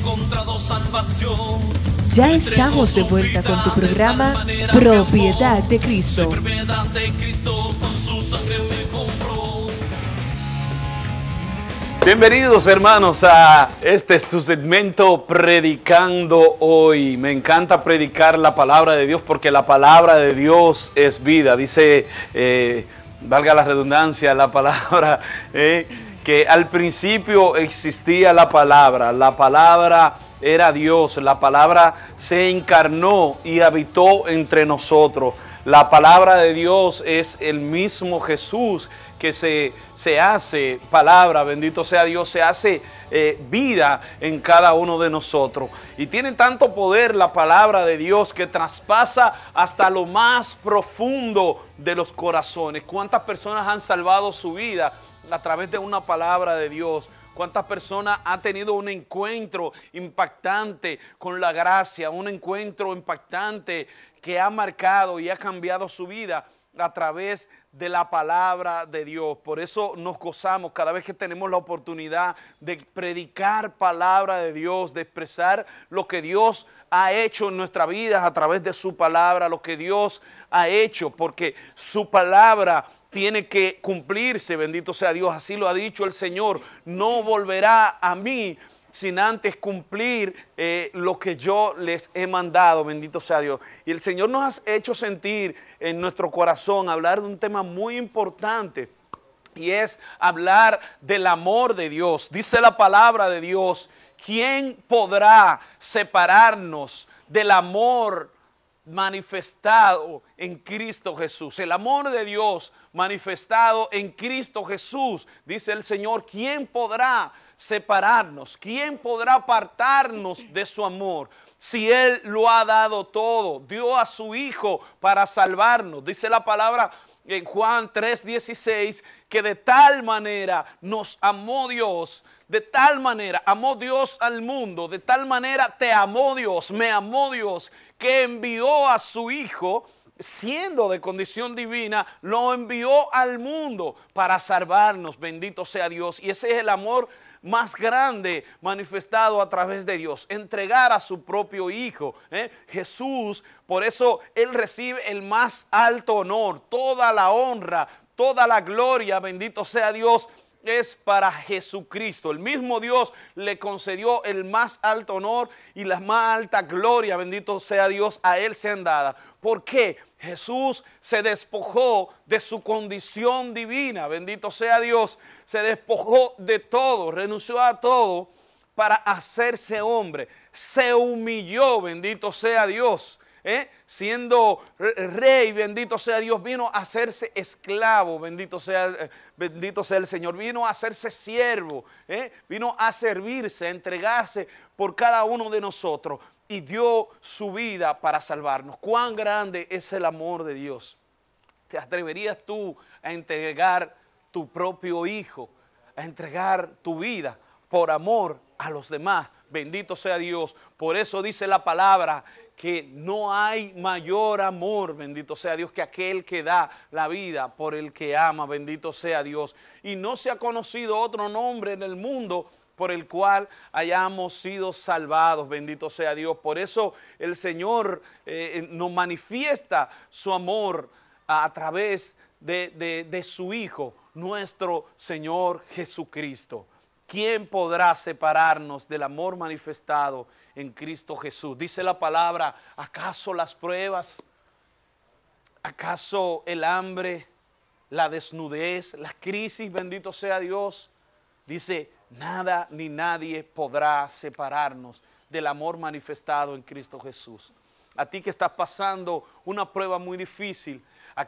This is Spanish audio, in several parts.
encontrado salvación. Ya estamos de vuelta con tu programa Propiedad de Cristo. Bienvenidos hermanos a este su segmento Predicando hoy. Me encanta predicar la palabra de Dios porque la palabra de Dios es vida. Dice, eh, valga la redundancia, la palabra... Eh, que al principio existía la palabra, la palabra era Dios, la palabra se encarnó y habitó entre nosotros. La palabra de Dios es el mismo Jesús que se, se hace palabra, bendito sea Dios, se hace eh, vida en cada uno de nosotros. Y tiene tanto poder la palabra de Dios que traspasa hasta lo más profundo de los corazones. ¿Cuántas personas han salvado su vida? a través de una palabra de Dios, cuántas personas han tenido un encuentro impactante con la gracia, un encuentro impactante que ha marcado y ha cambiado su vida a través de la palabra de Dios. Por eso nos gozamos cada vez que tenemos la oportunidad de predicar palabra de Dios, de expresar lo que Dios ha hecho en nuestra vida a través de su palabra, lo que Dios ha hecho, porque su palabra tiene que cumplirse, bendito sea Dios, así lo ha dicho el Señor, no volverá a mí sin antes cumplir eh, lo que yo les he mandado, bendito sea Dios. Y el Señor nos ha hecho sentir en nuestro corazón hablar de un tema muy importante. Y es hablar del amor de Dios. Dice la palabra de Dios, ¿quién podrá separarnos del amor manifestado en Cristo Jesús. El amor de Dios manifestado en Cristo Jesús. Dice el Señor, ¿quién podrá separarnos? ¿Quién podrá apartarnos de su amor? Si Él lo ha dado todo, dio a su Hijo para salvarnos. Dice la palabra en Juan 3:16 que de tal manera nos amó Dios de tal manera amó Dios al mundo, de tal manera te amó Dios, me amó Dios, que envió a su Hijo, siendo de condición divina, lo envió al mundo para salvarnos. Bendito sea Dios. Y ese es el amor más grande manifestado a través de Dios, entregar a su propio Hijo. ¿eh? Jesús, por eso Él recibe el más alto honor, toda la honra, toda la gloria, bendito sea Dios, es para Jesucristo. El mismo Dios le concedió el más alto honor y la más alta gloria, bendito sea Dios, a él sean dadas. ¿Por qué? Jesús se despojó de su condición divina, bendito sea Dios, se despojó de todo, renunció a todo para hacerse hombre, se humilló, bendito sea Dios ¿eh? siendo rey, bendito sea Dios, vino a hacerse esclavo, bendito sea, eh, bendito sea el Señor, vino a hacerse siervo, ¿eh? vino a servirse, a entregarse por cada uno de nosotros y dio su vida para salvarnos. Cuán grande es el amor de Dios. ¿Te atreverías tú a entregar tu propio hijo, a entregar tu vida por amor a los demás? Bendito sea Dios. Por eso dice la palabra que no hay mayor amor, bendito sea Dios, que aquel que da la vida por el que ama, bendito sea Dios. Y no se ha conocido otro nombre en el mundo por el cual hayamos sido salvados, bendito sea Dios. Por eso el Señor eh, eh, nos manifiesta su amor a, través de su Hijo, nuestro Señor Jesucristo. ¿quién podrá separarnos del amor manifestado en Cristo Jesús? Dice la palabra, ¿acaso las pruebas? ¿Acaso el hambre, la desnudez, la crisis, bendito sea Dios? Dice, nada ni nadie podrá separarnos del amor manifestado en Cristo Jesús. A ti que estás pasando una prueba muy difícil, a,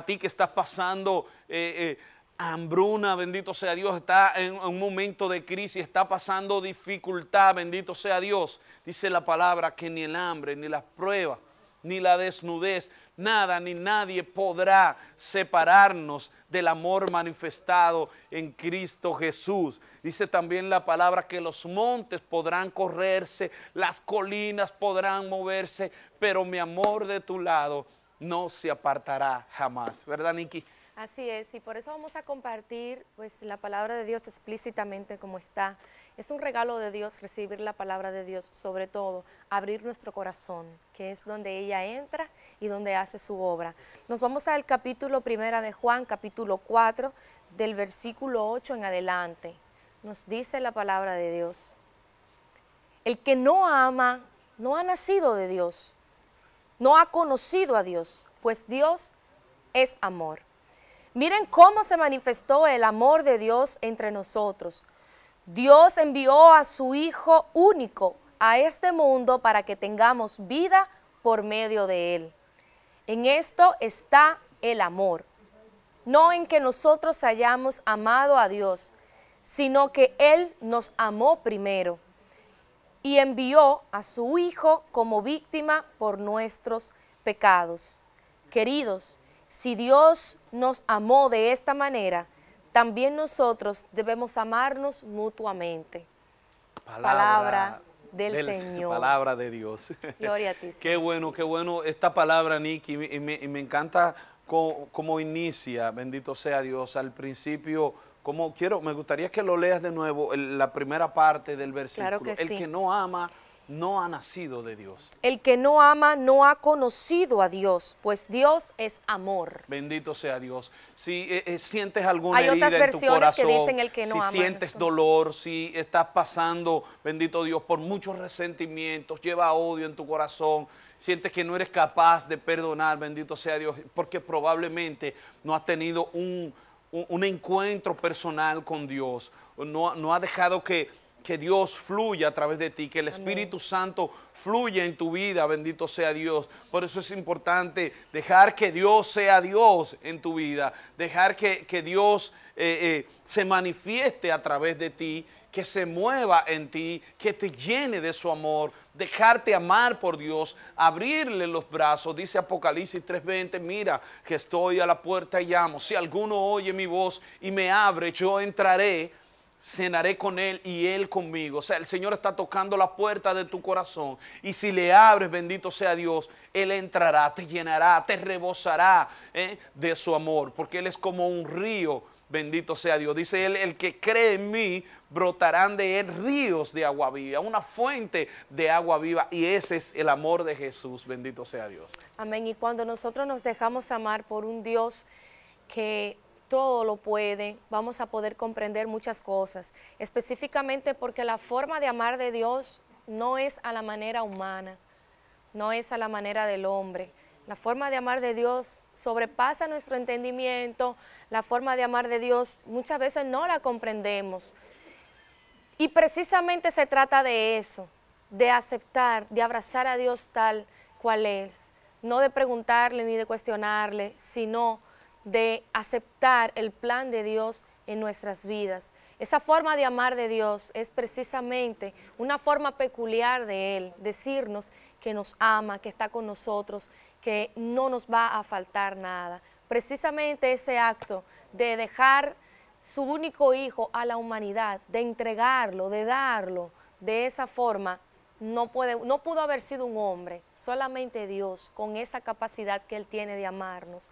ti que estás pasando... Eh, eh, hambruna, bendito sea Dios, está en un momento de crisis, está pasando dificultad, bendito sea Dios. Dice la palabra que ni el hambre, ni las pruebas, ni la desnudez, nada ni nadie podrá separarnos del amor manifestado en Cristo Jesús. Dice también la palabra que los montes podrán correrse, las colinas podrán moverse, pero mi amor de tu lado no se apartará jamás. ¿Verdad, Nikki? Así es, y por eso vamos a compartir pues la palabra de Dios explícitamente como está. Es un regalo de Dios recibir la palabra de Dios, sobre todo abrir nuestro corazón, que es donde ella entra y donde hace su obra. Nos vamos al capítulo primera de Juan, capítulo 4, del versículo 8 en adelante. Nos dice la palabra de Dios. El que no ama no ha nacido de Dios, no ha conocido a Dios, pues Dios es amor. Miren cómo se manifestó el amor de Dios entre nosotros. Dios envió a su Hijo único a este mundo para que tengamos vida por medio de Él. En esto está el amor. No en que nosotros hayamos amado a Dios, sino que Él nos amó primero y envió a su Hijo como víctima por nuestros pecados. Queridos, si Dios nos amó de esta manera, también nosotros debemos amarnos mutuamente. Palabra, del, Señor. Palabra de Dios. Gloria a ti. Qué bueno, qué bueno esta palabra, Nicky, y me, encanta cómo, inicia, bendito sea Dios, al principio. Como quiero, me gustaría que lo leas de nuevo, la primera parte del versículo. que el que no ama no ha nacido de Dios. El que no ama no ha conocido a Dios, pues Dios es amor. Bendito sea Dios. Si eh, eh, sientes alguna herida en tu corazón, si sientes dolor, si estás pasando, bendito Dios, por muchos resentimientos, lleva odio en tu corazón, sientes que no eres capaz de perdonar, bendito sea Dios, porque probablemente no has tenido un, encuentro personal con Dios, no, no ha dejado que que Dios fluya a través de ti, que el Espíritu Santo fluya en tu vida, bendito sea Dios. Por eso es importante dejar que Dios sea Dios en tu vida, dejar que, Dios eh, eh, se manifieste a través de ti, que se mueva en ti, que te llene de su amor, dejarte amar por Dios, abrirle los brazos. Dice Apocalipsis 3:20, mira que estoy a la puerta y llamo. Si alguno oye mi voz y me abre, yo entraré cenaré con él y él conmigo. O sea, el Señor está tocando la puerta de tu corazón y si le abres, bendito sea Dios, él entrará, te llenará, te rebosará ¿eh? de su amor, porque él es como un río. Bendito sea Dios. Dice él, el que cree en mí, brotarán de él ríos de agua viva, una fuente de agua viva. Y ese es el amor de Jesús. Bendito sea Dios. Amén. Y cuando nosotros nos dejamos amar por un Dios que todo lo puede, vamos a poder comprender muchas cosas, específicamente porque la forma de amar de Dios no es a la manera humana, no es a la manera del hombre. La forma de amar de Dios sobrepasa nuestro entendimiento, la forma de amar de Dios muchas veces no la comprendemos. Y precisamente se trata de eso, de aceptar, de abrazar a Dios tal cual es, no de preguntarle ni de cuestionarle, sino de aceptar el plan de Dios en nuestras vidas. Esa forma de amar de Dios es precisamente una forma peculiar de Él, decirnos que nos ama, que está con nosotros, que no nos va a faltar nada. Precisamente ese acto de dejar su único hijo a la humanidad, de entregarlo, de darlo de esa forma, no, puede, no pudo haber sido un hombre, solamente Dios, con esa capacidad que Él tiene de amarnos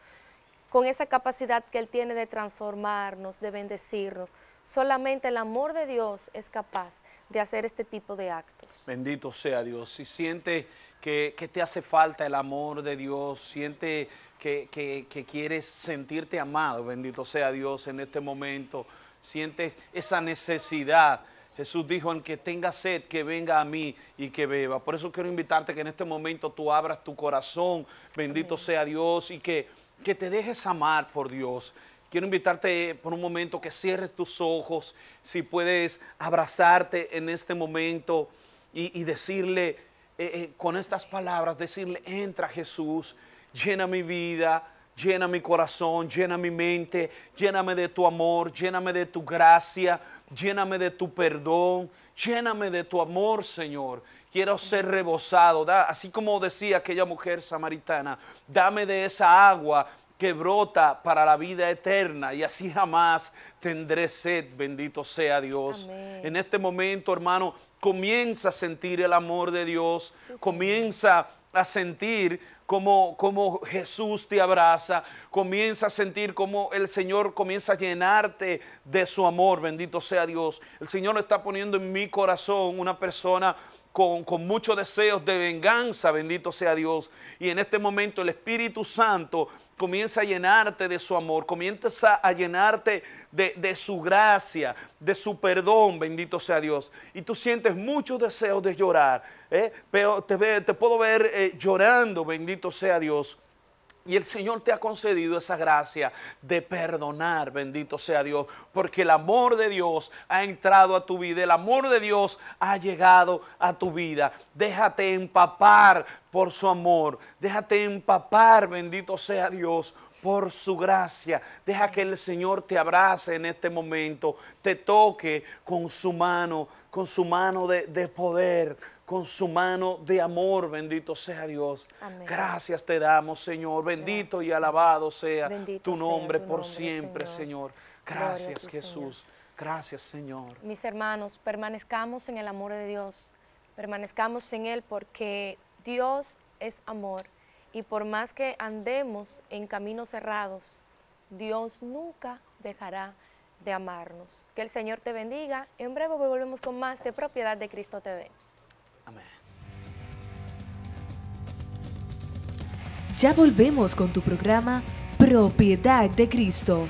con esa capacidad que Él tiene de transformarnos, de bendecirnos. Solamente el amor de Dios es capaz de hacer este tipo de actos. Bendito sea Dios. Si siente que, te hace falta el amor de Dios, siente que, quieres sentirte amado, bendito sea Dios en este momento, sientes esa necesidad. Jesús dijo, en que tenga sed, que venga a mí y que beba. Por eso quiero invitarte que en este momento tú abras tu corazón, bendito sea Dios, y que que te dejes amar por Dios. Quiero invitarte por un momento que cierres tus ojos, si puedes abrazarte en este momento y, decirle eh, eh, con estas palabras, decirle, entra Jesús, llena mi vida, llena mi corazón, llena mi mente, lléname de tu amor, lléname de tu gracia, lléname de tu perdón, lléname de tu amor, Señor quiero ser rebosado, así como decía aquella mujer samaritana, dame de esa agua que brota para la vida eterna y así jamás tendré sed, bendito sea Dios. En este momento, hermano, comienza a sentir el amor de Dios, comienza a sentir como, como Jesús te abraza, comienza a sentir como el Señor comienza a llenarte de su amor, bendito sea Dios. El Señor está poniendo en mi corazón una persona con, muchos deseos de venganza, bendito sea Dios. Y en este momento el Espíritu Santo comienza a llenarte de su amor, comienza a llenarte de, su gracia, de su perdón, bendito sea Dios. Y tú sientes muchos deseos de llorar, ¿eh? pero te, puedo ver eh, llorando, bendito sea Dios. Y el Señor te ha concedido esa gracia de perdonar, bendito sea Dios, porque el amor de Dios ha entrado a tu vida, el amor de Dios ha llegado a tu vida. Déjate empapar por su amor, déjate empapar, bendito sea Dios, por su gracia. Deja que el Señor te abrace en este momento, te toque con su mano, con su mano de, poder con su mano de amor, bendito sea Dios. Gracias te damos, Señor. Bendito y alabado sea tu nombre por siempre, Señor. Gracias, Jesús. Gracias, Señor. Mis hermanos, permanezcamos en el amor de Dios. Permanezcamos en Él porque Dios es amor. Y por más que andemos en caminos cerrados, Dios nunca dejará de amarnos. Que el Señor te bendiga. En breve volvemos con más de Propiedad de Cristo TV. Ya volvemos con tu programa Propiedad de Cristo.